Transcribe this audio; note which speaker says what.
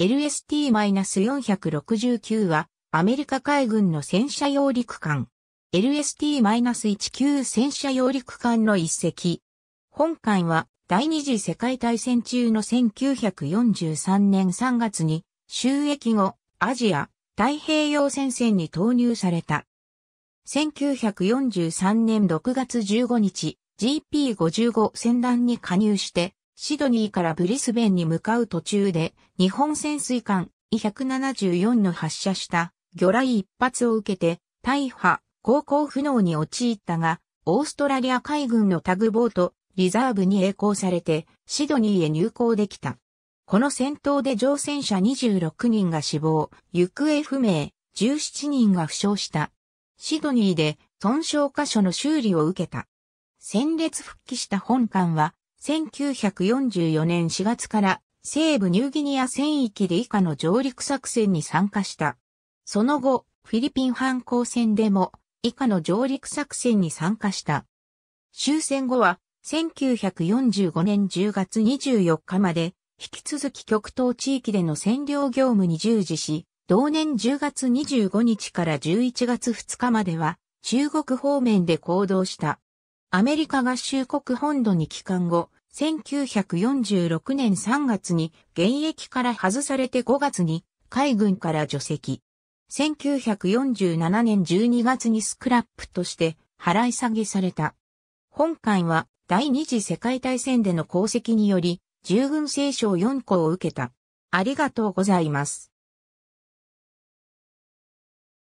Speaker 1: LST-469 はアメリカ海軍の戦車揚陸艦。LST-19 戦車揚陸艦の一隻。本艦は第二次世界大戦中の1943年3月に収益後アジア太平洋戦線に投入された。1943年6月15日 GP55 戦団に加入してシドニーからブリスベンに向かう途中で、日本潜水艦 E174 の発射した魚雷一発を受けて、大破、航行不能に陥ったが、オーストラリア海軍のタグボート、リザーブに栄光されて、シドニーへ入港できた。この戦闘で乗船者26人が死亡、行方不明、17人が負傷した。シドニーで損傷箇所の修理を受けた。戦列復帰した本艦は1944年4月から西部ニューギニア戦域で以下の上陸作戦に参加した。その後、フィリピン反抗戦でも以下の上陸作戦に参加した。終戦後は1945年10月24日まで引き続き極東地域での占領業務に従事し、同年10月25日から11月2日までは中国方面で行動した。アメリカ合衆国本土に帰還後、1946年3月に現役から外されて5月に海軍から除籍。1947年12月にスクラップとして払い下げされた。本艦は第二次世界大戦での功績により従軍聖章4個を受けた。ありがとうございます。